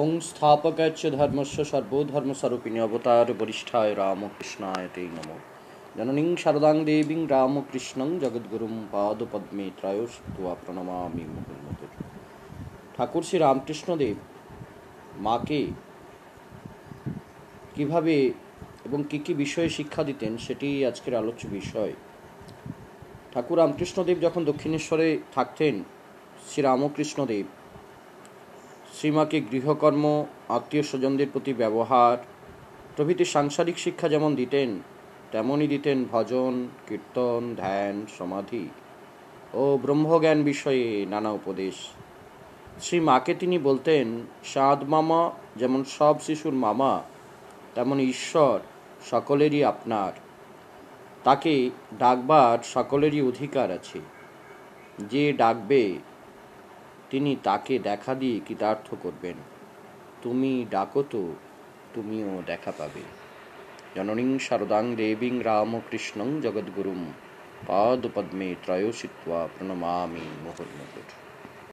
ওং স্থাপকাচ্য ধর্মস্ব সর্বধর্মস্বরূপিণী অবতার বরিষ্ঠায় রামকৃষ্ণায় তে নম জননীং শারদাং দেবীং রামকৃষ্ণং জগদ্গুরুম পাদপদ্মে ত্রয়োস্তুয়া প্রণমামি মুহুর্মতুর ঠাকুর শ্রী রামকৃষ্ণদেব মাকে কিভাবে এবং কী কী বিষয়ে শিক্ষা দিতেন সেটি আজকের আলোচ্য বিষয় ঠাকুর রামকৃষ্ণদেব যখন দক্ষিণেশ্বরে থাকতেন শ্রী রামকৃষ্ণদেব শ্রীমাকে গৃহকর্ম আত্মীয় স্বজনদের প্রতি ব্যবহার প্রভৃতি সাংসারিক শিক্ষা যেমন দিতেন তেমনই দিতেন ভজন কীর্তন ধ্যান সমাধি ও ব্রহ্মজ্ঞান বিষয়ে নানা উপদেশ শ্রী মাকে তিনি বলতেন সাঁদ মামা যেমন সব শিশুর মামা তেমন ঈশ্বর সকলেরই আপনার তাকে ডাকবার সকলেরই অধিকার আছে যে ডাকবে তিনি তাকে দেখা দিয়ে কৃতার্থ করবেন তুমি ডাকো তো তুমিও দেখা পাবে জননীং শারদাং দেবীং রামকৃষ্ণং জগদ্গুরুম পাদপদ্মে ত্রয়োষিত্বা প্রণমামি মোহনমুকুট